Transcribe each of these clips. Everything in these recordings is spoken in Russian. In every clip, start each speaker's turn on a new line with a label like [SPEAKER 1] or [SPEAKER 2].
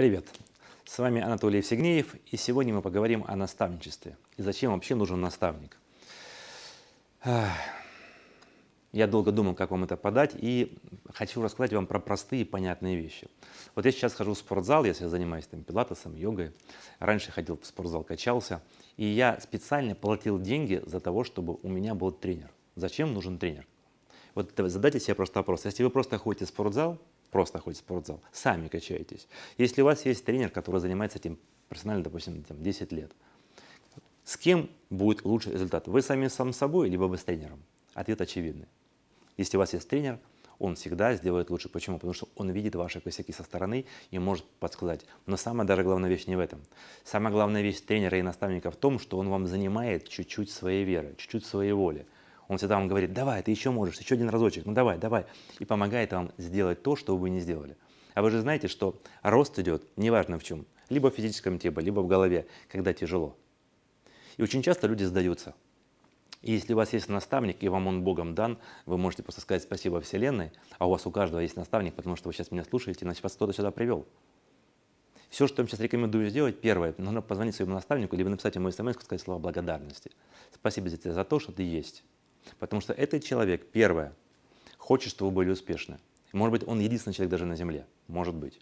[SPEAKER 1] Привет! С вами Анатолий Евсегнеев, и сегодня мы поговорим о наставничестве и зачем вообще нужен наставник. Я долго думал, как вам это подать, и хочу рассказать вам про простые понятные вещи. Вот я сейчас хожу в спортзал, если я занимаюсь там пилатесом, йогой. Раньше ходил в спортзал, качался, и я специально платил деньги за того, чтобы у меня был тренер. Зачем нужен тренер? Вот задайте себе просто вопрос. Если вы просто ходите в спортзал, просто ходите в спортзал, сами качаетесь. Если у вас есть тренер, который занимается этим профессионально, допустим, там, 10 лет, с кем будет лучший результат? Вы сами сам собой, либо вы с тренером? Ответ очевидный. Если у вас есть тренер, он всегда сделает лучше. Почему? Потому что он видит ваши косяки со стороны и может подсказать. Но самая даже главная вещь не в этом. Самая главная вещь тренера и наставника в том, что он вам занимает чуть-чуть своей веры, чуть-чуть своей воли. Он всегда вам говорит, давай, ты еще можешь, еще один разочек, ну давай, давай. И помогает вам сделать то, что вы не сделали. А вы же знаете, что рост идет, неважно в чем, либо в физическом теле, либо в голове, когда тяжело. И очень часто люди сдаются. И если у вас есть наставник, и вам он Богом дан, вы можете просто сказать спасибо Вселенной, а у вас у каждого есть наставник, потому что вы сейчас меня слушаете, иначе вас кто-то сюда привел. Все, что я вам сейчас рекомендую сделать, первое, нужно позвонить своему наставнику, либо написать ему смс и сказать слова благодарности. Спасибо тебе за то, что ты есть. Потому что этот человек, первое, хочет, чтобы вы были успешны. Может быть, он единственный человек даже на Земле. Может быть.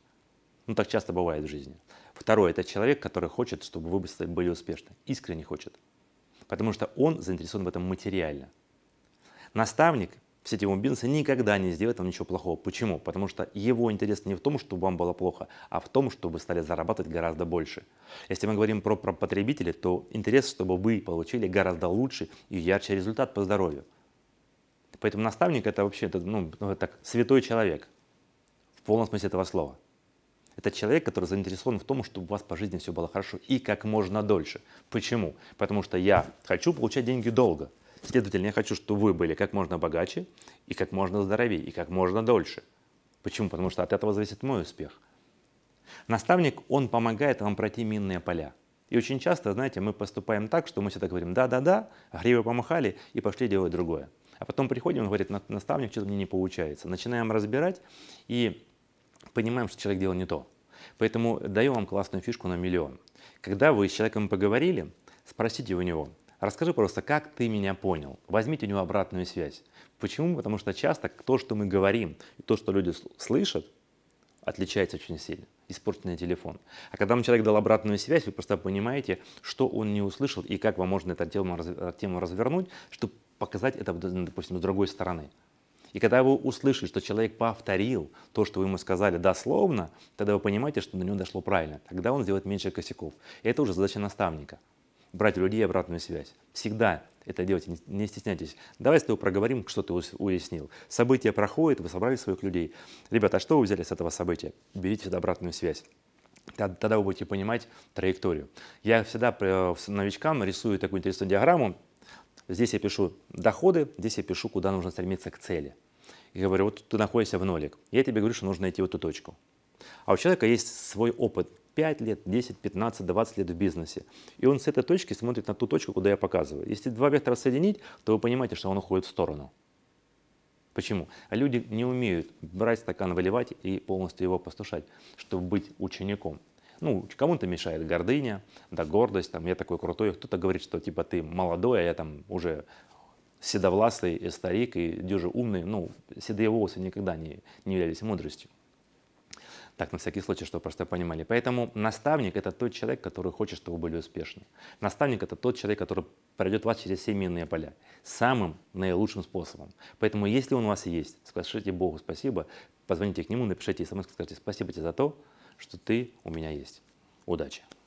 [SPEAKER 1] Ну, так часто бывает в жизни. Второе, это человек, который хочет, чтобы вы были успешны. Искренне хочет. Потому что он заинтересован в этом материально. Наставник в сетевом бизнесе никогда не сделает вам ничего плохого. Почему? Потому что его интерес не в том, чтобы вам было плохо, а в том, чтобы вы стали зарабатывать гораздо больше. Если мы говорим про, про потребителей, то интерес, чтобы вы получили гораздо лучше и ярче результат по здоровью. Поэтому наставник это вообще это, ну, ну так, святой человек в полном смысле этого слова. Это человек, который заинтересован в том, чтобы у вас по жизни все было хорошо и как можно дольше. Почему? Потому что я хочу получать деньги долго. Следовательно, я хочу, чтобы вы были как можно богаче и как можно здоровее, и как можно дольше. Почему? Потому что от этого зависит мой успех. Наставник, он помогает вам пройти минные поля. И очень часто, знаете, мы поступаем так, что мы всегда говорим «да-да-да», гривы помахали и пошли делать другое. А потом приходим, он говорит, наставник, что-то мне не получается. Начинаем разбирать и понимаем, что человек делал не то. Поэтому даю вам классную фишку на миллион. Когда вы с человеком поговорили, спросите у него – Расскажи просто, как ты меня понял? Возьмите у него обратную связь. Почему? Потому что часто то, что мы говорим, и то, что люди слышат, отличается очень сильно. Испорченный телефон. А когда вам человек дал обратную связь, вы просто понимаете, что он не услышал и как вам можно эту тему, тему развернуть, чтобы показать это, ну, допустим, с другой стороны. И когда вы услышите, что человек повторил то, что вы ему сказали дословно, тогда вы понимаете, что до него дошло правильно. Тогда он сделает меньше косяков. И это уже задача наставника брать у людей обратную связь. Всегда это делайте, не стесняйтесь. Давай с тобой проговорим, что ты уяснил. Событие проходит, вы собрали своих людей. Ребята, а что вы взяли с этого события? Берите сюда обратную связь тогда вы будете понимать траекторию. Я всегда э, новичкам рисую такую интересную диаграмму. Здесь я пишу доходы, здесь я пишу, куда нужно стремиться к цели. И говорю, вот ты находишься в нолик. Я тебе говорю, что нужно найти вот эту точку. А у человека есть свой опыт, 5 лет, 10, 15, 20 лет в бизнесе. И он с этой точки смотрит на ту точку, куда я показываю. Если два вектора соединить, то вы понимаете, что он уходит в сторону. Почему? А люди не умеют брать стакан, выливать и полностью его послушать, чтобы быть учеником. Ну, кому-то мешает гордыня, да гордость, там, я такой крутой. Кто-то говорит, что типа ты молодой, а я там уже седовласый и старик, и дюже умный. Ну, седые волосы никогда не, не являлись мудростью. Так, на всякий случай, чтобы просто понимали. Поэтому наставник – это тот человек, который хочет, чтобы вы были успешны. Наставник – это тот человек, который пройдет вас через все минные поля. Самым наилучшим способом. Поэтому, если он у вас есть, скажите Богу спасибо, позвоните к нему, напишите смс, скажите спасибо тебе за то, что ты у меня есть. Удачи!